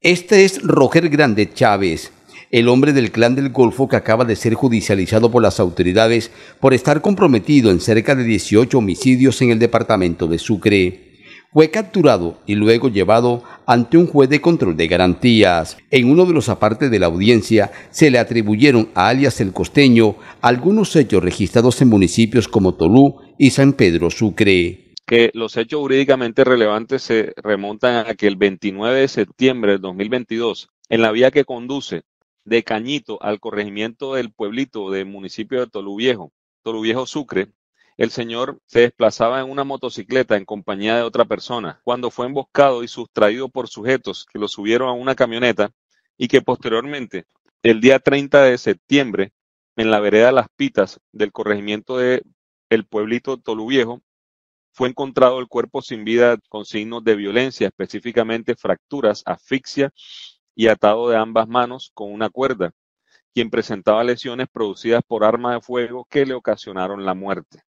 Este es Roger Grande Chávez, el hombre del clan del Golfo que acaba de ser judicializado por las autoridades por estar comprometido en cerca de 18 homicidios en el departamento de Sucre. Fue capturado y luego llevado ante un juez de control de garantías. En uno de los apartes de la audiencia se le atribuyeron a alias el costeño algunos hechos registrados en municipios como Tolú y San Pedro Sucre que los hechos jurídicamente relevantes se remontan a que el 29 de septiembre del 2022, en la vía que conduce de Cañito al corregimiento del pueblito del municipio de Toluviejo, Toluviejo Sucre, el señor se desplazaba en una motocicleta en compañía de otra persona, cuando fue emboscado y sustraído por sujetos que lo subieron a una camioneta y que posteriormente, el día 30 de septiembre, en la vereda Las Pitas del corregimiento de pueblito Toluviejo, fue encontrado el cuerpo sin vida con signos de violencia, específicamente fracturas, asfixia y atado de ambas manos con una cuerda, quien presentaba lesiones producidas por armas de fuego que le ocasionaron la muerte.